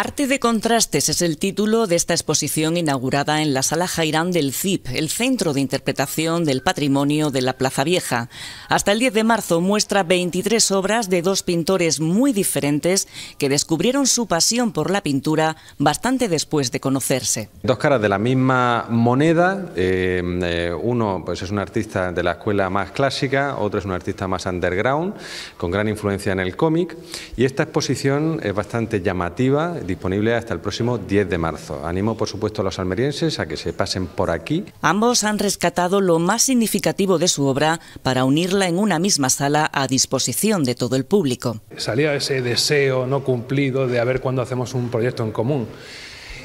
Arte de Contrastes es el título de esta exposición inaugurada en la Sala Jairán del CIP, el Centro de Interpretación del Patrimonio de la Plaza Vieja. Hasta el 10 de marzo muestra 23 obras de dos pintores muy diferentes que descubrieron su pasión por la pintura bastante después de conocerse. Dos caras de la misma moneda, eh, eh, uno pues es un artista de la escuela más clásica, otro es un artista más underground, con gran influencia en el cómic, y esta exposición es bastante llamativa disponible hasta el próximo 10 de marzo. Animo, por supuesto, a los almerienses a que se pasen por aquí. Ambos han rescatado lo más significativo de su obra para unirla en una misma sala a disposición de todo el público. Salía ese deseo no cumplido de a ver cuándo hacemos un proyecto en común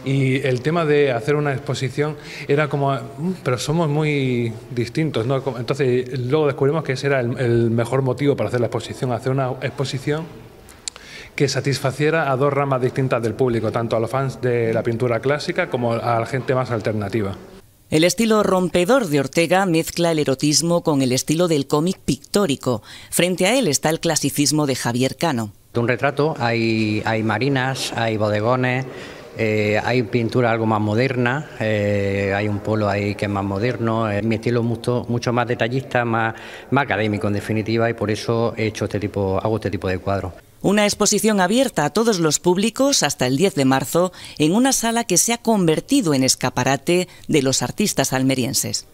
y el tema de hacer una exposición era como, mm, pero somos muy distintos, ¿no? Entonces luego descubrimos que ese era el mejor motivo para hacer la exposición, hacer una exposición que satisfaciera a dos ramas distintas del público, tanto a los fans de la pintura clásica como a la gente más alternativa. El estilo rompedor de Ortega mezcla el erotismo con el estilo del cómic pictórico. Frente a él está el clasicismo de Javier Cano. "...de Un retrato, hay, marinas, hay bodegones, eh, hay pintura algo más moderna, eh, hay un polo ahí que es más moderno. mi estilo es mucho, más detallista, más, más académico en definitiva y por eso he hecho este tipo, hago este tipo de cuadros. Una exposición abierta a todos los públicos hasta el 10 de marzo en una sala que se ha convertido en escaparate de los artistas almerienses.